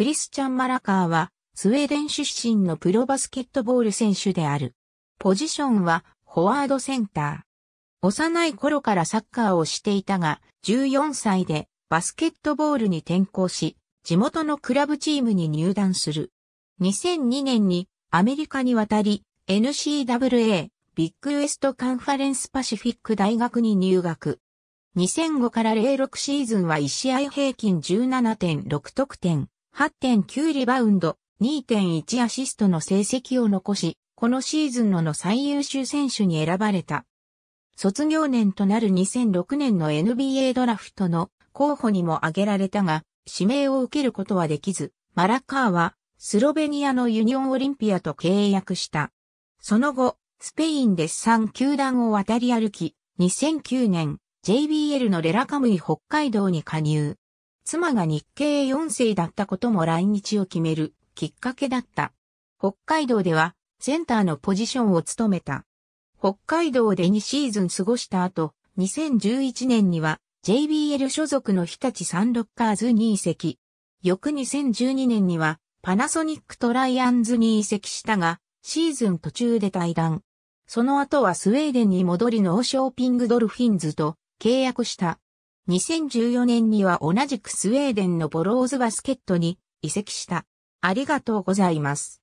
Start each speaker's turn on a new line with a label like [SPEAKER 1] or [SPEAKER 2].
[SPEAKER 1] クリスチャン・マラカーは、スウェーデン出身のプロバスケットボール選手である。ポジションは、フォワードセンター。幼い頃からサッカーをしていたが、14歳でバスケットボールに転向し、地元のクラブチームに入団する。2002年にアメリカに渡り、n c w a ビッグウエストカンファレンスパシフィック大学に入学。2005から06シーズンは1試合平均17.6得点、8.9リバウンド、2.1アシストの成績を残し、このシーズンのの最優秀選手に選ばれた。卒業年となる2006年の NBA ドラフトの候補にも挙げられたが、指名を受けることはできず、マラカーはスロベニアのユニオンオリンピアと契約した。その後、スペインで3球団を渡り歩き、2009年、JBL のレラカムイ北海道に加入。妻が日系4世だったことも来日を決めるきっかけだった。北海道ではセンターのポジションを務めた。北海道で2シーズン過ごした後、2011年には JBL 所属の日立サンロッカーズに移籍。翌2012年にはパナソニックトライアンズに移籍したが、シーズン途中で退団。その後はスウェーデンに戻りのショーピングドルフィンズと契約した。2014年には同じくスウェーデンのボローズバスケットに移籍した。ありがとうございます。